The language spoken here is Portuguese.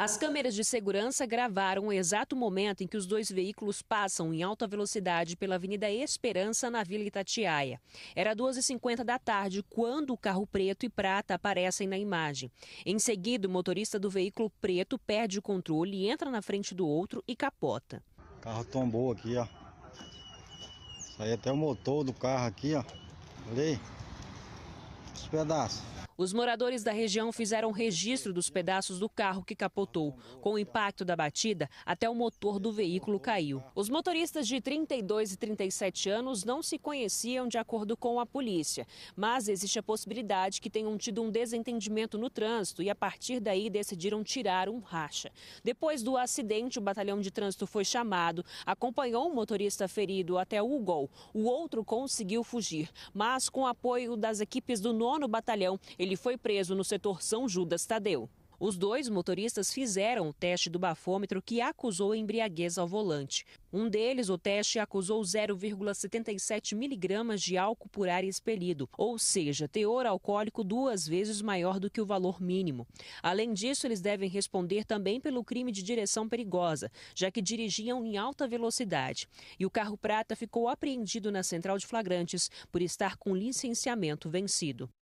As câmeras de segurança gravaram o exato momento em que os dois veículos passam em alta velocidade pela Avenida Esperança, na Vila Itatiaia. Era 12 h 50 da tarde quando o carro preto e prata aparecem na imagem. Em seguida, o motorista do veículo preto perde o controle, entra na frente do outro e capota. O carro tombou aqui, ó. Saiu até o motor do carro aqui, ó. Olha aí. Os pedaços. Os moradores da região fizeram registro dos pedaços do carro que capotou. Com o impacto da batida, até o motor do veículo caiu. Os motoristas de 32 e 37 anos não se conheciam de acordo com a polícia, mas existe a possibilidade que tenham tido um desentendimento no trânsito e a partir daí decidiram tirar um racha. Depois do acidente, o batalhão de trânsito foi chamado, acompanhou o um motorista ferido até o gol. O outro conseguiu fugir, mas com apoio das equipes do nono batalhão, ele ele foi preso no setor São Judas Tadeu. Os dois motoristas fizeram o teste do bafômetro que acusou embriaguez ao volante. Um deles, o teste, acusou 0,77 miligramas de álcool por ar expelido, ou seja, teor alcoólico duas vezes maior do que o valor mínimo. Além disso, eles devem responder também pelo crime de direção perigosa, já que dirigiam em alta velocidade. E o carro prata ficou apreendido na central de flagrantes por estar com licenciamento vencido.